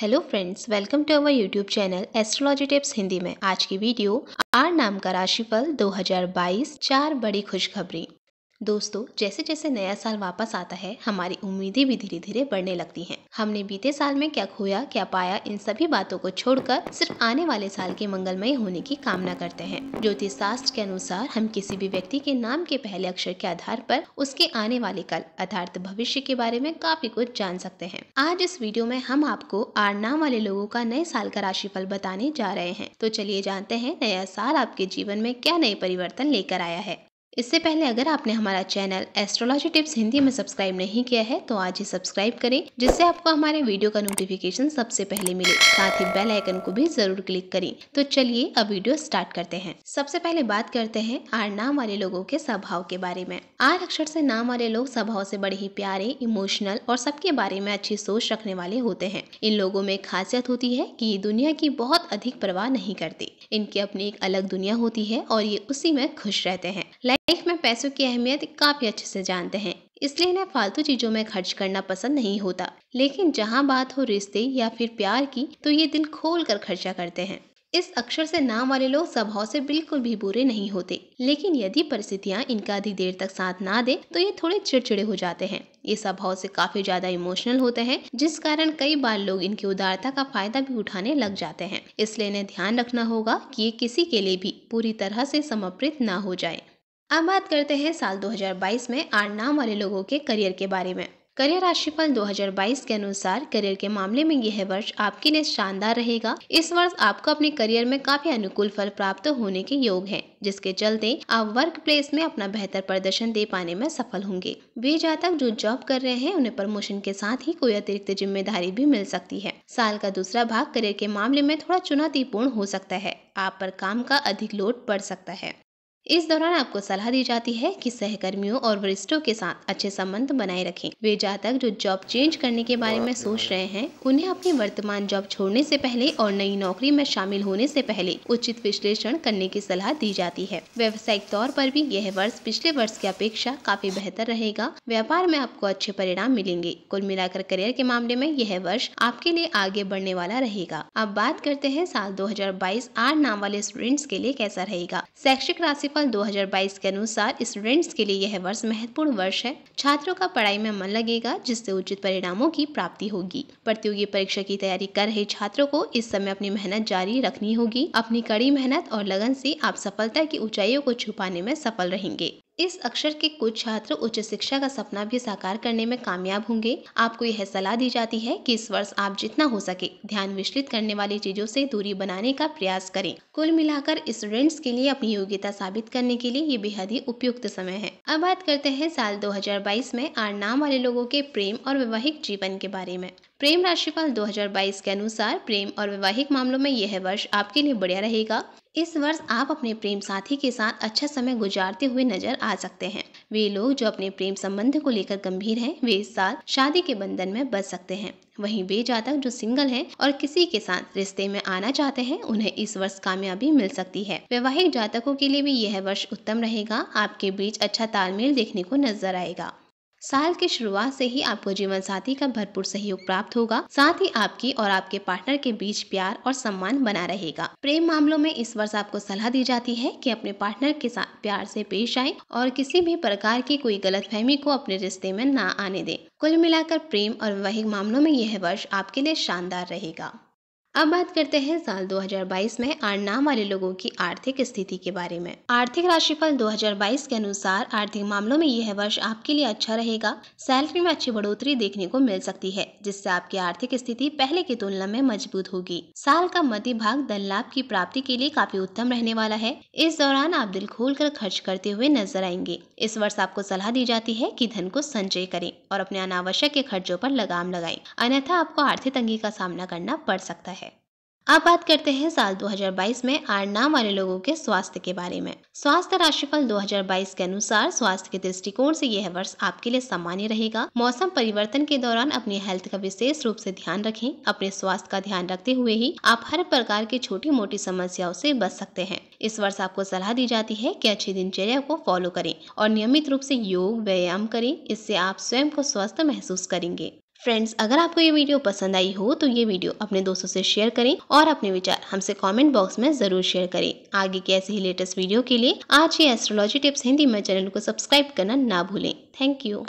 hello friends welcome to our YouTube channel astrology tips Hindi में आज की वीडियो आर नाम का राशिफल 2022 चार बड़ी खुशखबरी दोस्तों जैसे जैसे नया साल वापस आता है हमारी उम्मीदें भी धीरे धीरे बढ़ने लगती हैं हमने बीते साल में क्या खोया क्या पाया इन सभी बातों को छोड़कर सिर्फ आने वाले साल के मंगलमय होने की कामना करते हैं ज्योतिष शास्त्र के अनुसार हम किसी भी व्यक्ति के नाम के पहले अक्षर के आधार पर उसके आने वाले कल अर्थात भविष्य के बारे में काफी कुछ जान सकते हैं आज इस वीडियो में हम आपको आर नाम वाले लोगों का नए साल का राशिफल बताने जा रहे हैं तो चलिए जानते हैं नया साल आपके जीवन में क्या नए परिवर्तन लेकर आया है इससे पहले अगर आपने हमारा चैनल एस्ट्रोलॉजी टिप्स हिंदी में सब्सक्राइब नहीं किया है तो आज ही सब्सक्राइब करें जिससे आपको हमारे वीडियो का नोटिफिकेशन सबसे पहले मिले साथ ही बेल आइकन को भी जरूर क्लिक करें तो चलिए अब वीडियो स्टार्ट करते हैं सबसे पहले बात करते हैं आर नाम वाले लोगों के स्वभाव के बारे में आर अक्षर से नाम वाले लोग स्वभाव से बड़े ही प्यारे इमोशनल और सबके बारे में अच्छी सोच रखने वाले होते हैं इन लोगों में खासियत होती है की ये दुनिया की बहुत अधिक परवाह नहीं करते इनकी अपनी एक अलग दुनिया होती है और ये उसी में खुश रहते हैं लाइफ में पैसों की अहमियत काफी अच्छे से जानते हैं इसलिए इन्हें फालतू चीजों में खर्च करना पसंद नहीं होता लेकिन जहाँ बात हो रिश्ते या फिर प्यार की तो ये दिल खोल कर खर्चा करते हैं इस अक्षर से नाम वाले लोग स्वभाव से बिल्कुल भी बुरे नहीं होते लेकिन यदि परिस्थितियाँ इनका अधिक देर तक साथ ना दे तो ये थोड़े चिड़चिड़े हो जाते हैं ये स्वभाव से काफी ज्यादा इमोशनल होते हैं जिस कारण कई बार लोग इनकी उदारता का फायदा भी उठाने लग जाते हैं इसलिए इन्हें ध्यान रखना होगा कि ये किसी के लिए भी पूरी तरह से समर्पित ना हो जाए अब बात करते हैं साल 2022 में आर नाम वाले लोगों के करियर के बारे में करियर राशिफल 2022 के अनुसार करियर के मामले में यह वर्ष आपके लिए शानदार रहेगा इस वर्ष आपको अपने करियर में काफी अनुकूल फल प्राप्त होने के योग हैं, जिसके चलते आप वर्क प्लेस में अपना बेहतर प्रदर्शन दे पाने में सफल होंगे वे जातक जो जॉब कर रहे हैं उन्हें प्रमोशन के साथ ही कोई अतिरिक्त जिम्मेदारी भी मिल सकती है साल का दूसरा भाग करियर के मामले में थोड़ा चुनौतीपूर्ण हो सकता है आप पर काम का अधिक लोड पड़ सकता है इस दौरान आपको सलाह दी जाती है कि सहकर्मियों और वरिष्ठों के साथ अच्छे संबंध बनाए रखें वे जातक जो जॉब चेंज करने के बारे में सोच रहे हैं उन्हें अपनी वर्तमान जॉब छोड़ने से पहले और नई नौकरी में शामिल होने से पहले उचित विश्लेषण करने की सलाह दी जाती है व्यवसायिक तौर पर भी यह वर्ष पिछले वर्ष की अपेक्षा काफी बेहतर रहेगा व्यापार में आपको अच्छे परिणाम मिलेंगे कुल मिलाकर करियर के मामले में यह वर्ष आपके लिए आगे बढ़ने वाला रहेगा अब बात करते हैं साल दो हजार बाईस आठ नाम वाले स्टूडेंट्स के लिए कैसा रहेगा शैक्षिक राशि फल 2022 के अनुसार स्टूडेंट्स के लिए यह वर्ष महत्वपूर्ण वर्ष है छात्रों का पढ़ाई में मन लगेगा जिससे उचित परिणामों की प्राप्ति होगी प्रतियोगी परीक्षा की तैयारी कर रहे छात्रों को इस समय अपनी मेहनत जारी रखनी होगी अपनी कड़ी मेहनत और लगन से आप सफलता की ऊंचाइयों को छुपाने में सफल रहेंगे इस अक्षर के कुछ छात्र उच्च शिक्षा का सपना भी साकार करने में कामयाब होंगे आपको यह सलाह दी जाती है कि इस वर्ष आप जितना हो सके ध्यान विचलित करने वाली चीजों से दूरी बनाने का प्रयास करें कुल मिलाकर स्टूडेंट्स के लिए अपनी योग्यता साबित करने के लिए ये बेहद ही उपयुक्त समय है अब बात करते हैं साल दो में आर नाम वाले लोगों के प्रेम और वैवाहिक जीवन के बारे में प्रेम राशिफल 2022 के अनुसार प्रेम और वैवाहिक मामलों में यह वर्ष आपके लिए बढ़िया रहेगा इस वर्ष आप अपने प्रेम साथी के साथ अच्छा समय गुजारते हुए नजर आ सकते हैं वे लोग जो अपने प्रेम संबंध को लेकर गंभीर हैं वे इस साल शादी के बंधन में बच सकते हैं वहीं वे जातक जो सिंगल हैं और किसी के साथ रिश्ते में आना चाहते हैं उन्हें इस वर्ष कामयाबी मिल सकती है वैवाहिक जातकों के लिए भी यह वर्ष उत्तम रहेगा आपके बीच अच्छा तालमेल देखने को नजर आएगा साल की शुरुआत से ही आपको जीवन साथी का भरपूर सहयोग प्राप्त होगा साथ ही आपकी और आपके पार्टनर के बीच प्यार और सम्मान बना रहेगा प्रेम मामलों में इस वर्ष आपको सलाह दी जाती है कि अपने पार्टनर के साथ प्यार से पेश आए और किसी भी प्रकार की कोई गलत फहमी को अपने रिश्ते में न आने दें कुल मिलाकर प्रेम और वैवाहिक मामलों में यह वर्ष आपके लिए शानदार रहेगा अब बात करते हैं साल 2022 में आर नाम वाले लोगों की आर्थिक स्थिति के बारे में आर्थिक राशिफल 2022 के अनुसार आर्थिक मामलों में यह वर्ष आपके लिए अच्छा रहेगा सैलरी में अच्छी बढ़ोतरी देखने को मिल सकती है जिससे आपकी आर्थिक स्थिति पहले की तुलना में मजबूत होगी साल का मध्य भाग धन लाभ की प्राप्ति के लिए काफी उत्तम रहने वाला है इस दौरान आप दिल खोल कर खर्च करते हुए नजर आएंगे इस वर्ष आपको सलाह दी जाती है कि धन को संचय करें और अपने अनावश्यक खर्चों पर लगाम लगाएं अन्यथा आपको आर्थिक तंगी का सामना करना पड़ सकता है अब बात करते हैं साल 2022 में आर नाम वाले लोगों के स्वास्थ्य के बारे में स्वास्थ्य राशिफल 2022 के अनुसार स्वास्थ्य के दृष्टिकोण से यह वर्ष आपके लिए सामान्य रहेगा मौसम परिवर्तन के दौरान अपनी हेल्थ का विशेष रूप से ध्यान रखें अपने स्वास्थ्य का ध्यान रखते हुए ही आप हर प्रकार की छोटी मोटी समस्याओं से बच सकते हैं इस वर्ष आपको सलाह दी जाती है की अच्छी दिनचर्या को फॉलो करें और नियमित रूप से योग व्यायाम करें इससे आप स्वयं को स्वस्थ महसूस करेंगे फ्रेंड्स अगर आपको ये वीडियो पसंद आई हो तो ये वीडियो अपने दोस्तों से शेयर करें और अपने विचार हमसे कमेंट बॉक्स में ज़रूर शेयर करें आगे की ऐसे ही लेटेस्ट वीडियो के लिए आज ही एस्ट्रोलॉजी टिप्स हिंदी में चैनल को सब्सक्राइब करना ना भूलें थैंक यू